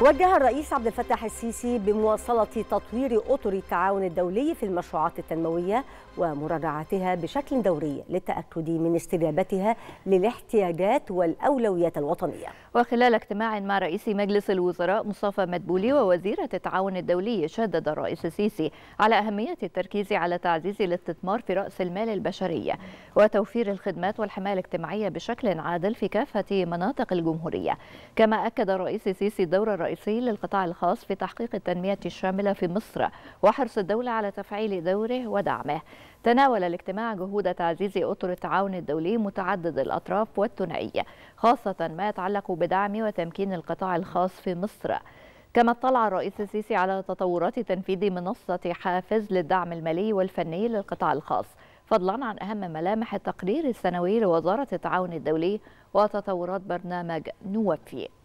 وجه الرئيس عبد الفتاح السيسي بمواصلة تطوير أطر التعاون الدولي في المشروعات التنموية ومراجعتها بشكل دوري للتأكد من استجابتها للاحتياجات والأولويات الوطنية وخلال اجتماع مع رئيس مجلس الوزراء مصطفى مدبولي ووزيرة التعاون الدولي شدد الرئيس السيسي على أهمية التركيز على تعزيز الاستثمار في رأس المال البشرية وتوفير الخدمات والحماية الاجتماعية بشكل عادل في كافة مناطق الجمهورية كما أكد الرئيس السيسي دور الرئيسي للقطاع الخاص في تحقيق التنمية الشاملة في مصر وحرص الدولة على تفعيل دوره ودعمه تناول الاجتماع جهود تعزيز أطر التعاون الدولي متعدد الأطراف والثنائية خاصة ما يتعلق بدعم وتمكين القطاع الخاص في مصر كما اطلع الرئيس السيسي على تطورات تنفيذ منصة حافز للدعم المالي والفني للقطاع الخاص فضلا عن أهم ملامح التقرير السنوي لوزارة التعاون الدولي وتطورات برنامج نوفي